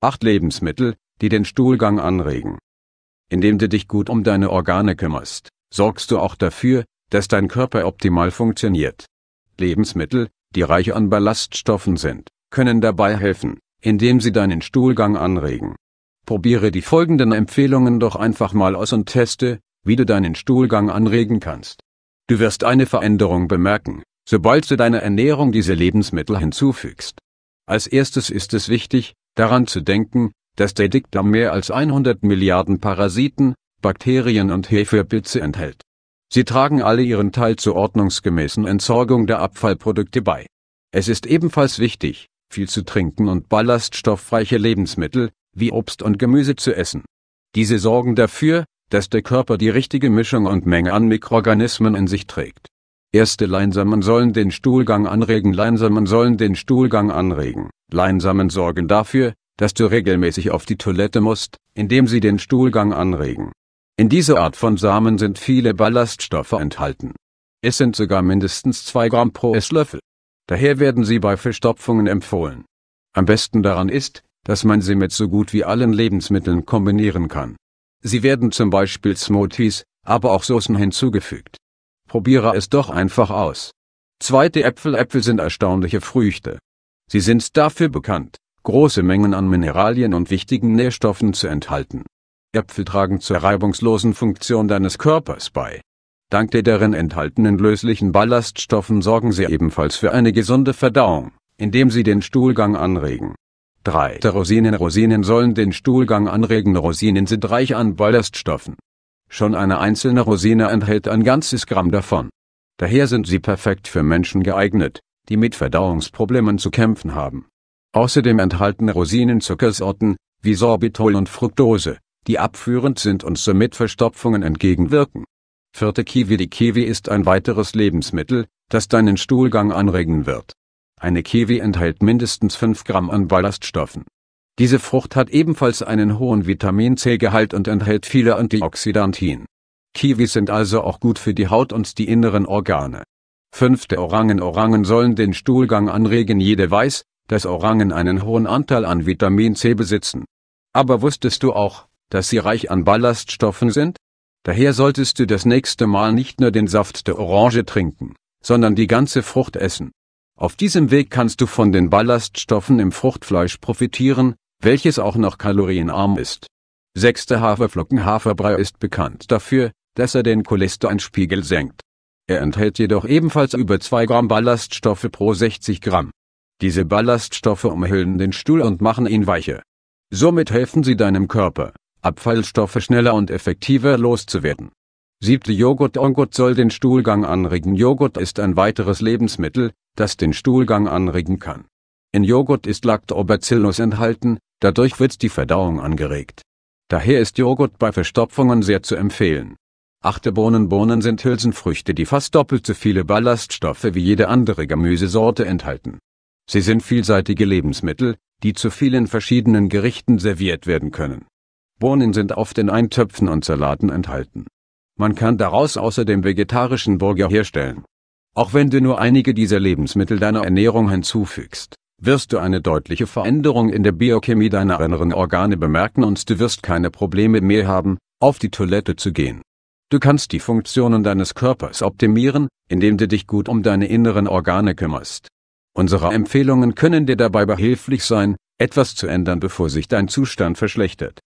Acht Lebensmittel, die den Stuhlgang anregen. Indem du dich gut um deine Organe kümmerst, sorgst du auch dafür, dass dein Körper optimal funktioniert. Lebensmittel, die reich an Ballaststoffen sind, können dabei helfen, indem sie deinen Stuhlgang anregen. Probiere die folgenden Empfehlungen doch einfach mal aus und teste, wie du deinen Stuhlgang anregen kannst. Du wirst eine Veränderung bemerken, sobald du deiner Ernährung diese Lebensmittel hinzufügst. Als erstes ist es wichtig, daran zu denken, dass der Dickdarm mehr als 100 Milliarden Parasiten, Bakterien und Hefepilze enthält. Sie tragen alle ihren Teil zur ordnungsgemäßen Entsorgung der Abfallprodukte bei. Es ist ebenfalls wichtig, viel zu trinken und ballaststoffreiche Lebensmittel, wie Obst und Gemüse zu essen. Diese sorgen dafür, dass der Körper die richtige Mischung und Menge an Mikroorganismen in sich trägt. Erste Leinsamen sollen den Stuhlgang anregen Leinsamen sollen den Stuhlgang anregen. Leinsamen sorgen dafür, dass du regelmäßig auf die Toilette musst, indem sie den Stuhlgang anregen. In dieser Art von Samen sind viele Ballaststoffe enthalten. Es sind sogar mindestens 2 Gramm pro Esslöffel. Daher werden sie bei Verstopfungen empfohlen. Am besten daran ist, dass man sie mit so gut wie allen Lebensmitteln kombinieren kann. Sie werden zum Beispiel Smoothies, aber auch Soßen hinzugefügt. Probiere es doch einfach aus. Zweite Äpfel Äpfel sind erstaunliche Früchte. Sie sind dafür bekannt, große Mengen an Mineralien und wichtigen Nährstoffen zu enthalten. Äpfel tragen zur reibungslosen Funktion deines Körpers bei. Dank der darin enthaltenen löslichen Ballaststoffen sorgen sie ebenfalls für eine gesunde Verdauung, indem sie den Stuhlgang anregen. 3. Rosinen Rosinen sollen den Stuhlgang anregen Rosinen sind reich an Ballaststoffen, Schon eine einzelne Rosine enthält ein ganzes Gramm davon. Daher sind sie perfekt für Menschen geeignet, die mit Verdauungsproblemen zu kämpfen haben. Außerdem enthalten Rosinen Zuckersorten, wie Sorbitol und Fructose, die abführend sind und somit Verstopfungen entgegenwirken. Vierte Kiwi Die Kiwi ist ein weiteres Lebensmittel, das deinen Stuhlgang anregen wird. Eine Kiwi enthält mindestens 5 Gramm an Ballaststoffen. Diese Frucht hat ebenfalls einen hohen Vitamin C-Gehalt und enthält viele Antioxidantien. Kiwis sind also auch gut für die Haut und die inneren Organe. Fünfte Orangen Orangen sollen den Stuhlgang anregen. Jede weiß, dass Orangen einen hohen Anteil an Vitamin C besitzen. Aber wusstest du auch, dass sie reich an Ballaststoffen sind? Daher solltest du das nächste Mal nicht nur den Saft der Orange trinken, sondern die ganze Frucht essen. Auf diesem Weg kannst du von den Ballaststoffen im Fruchtfleisch profitieren, welches auch noch kalorienarm ist. Sechster Haferflocken Haferbrei ist bekannt dafür, dass er den Cholesterinspiegel senkt. Er enthält jedoch ebenfalls über 2 Gramm Ballaststoffe pro 60 Gramm. Diese Ballaststoffe umhüllen den Stuhl und machen ihn weicher. Somit helfen sie deinem Körper, Abfallstoffe schneller und effektiver loszuwerden. Siebte Joghurt Ongut soll den Stuhlgang anregen. Joghurt ist ein weiteres Lebensmittel, das den Stuhlgang anregen kann. In Joghurt ist Lactobacillus enthalten, Dadurch wird die Verdauung angeregt. Daher ist Joghurt bei Verstopfungen sehr zu empfehlen. Achte Bohnen Bohnen sind Hülsenfrüchte, die fast doppelt so viele Ballaststoffe wie jede andere Gemüsesorte enthalten. Sie sind vielseitige Lebensmittel, die zu vielen verschiedenen Gerichten serviert werden können. Bohnen sind oft in Eintöpfen und Salaten enthalten. Man kann daraus außerdem vegetarischen Burger herstellen. Auch wenn du nur einige dieser Lebensmittel deiner Ernährung hinzufügst, wirst du eine deutliche Veränderung in der Biochemie deiner inneren Organe bemerken und du wirst keine Probleme mehr haben, auf die Toilette zu gehen. Du kannst die Funktionen deines Körpers optimieren, indem du dich gut um deine inneren Organe kümmerst. Unsere Empfehlungen können dir dabei behilflich sein, etwas zu ändern, bevor sich dein Zustand verschlechtert.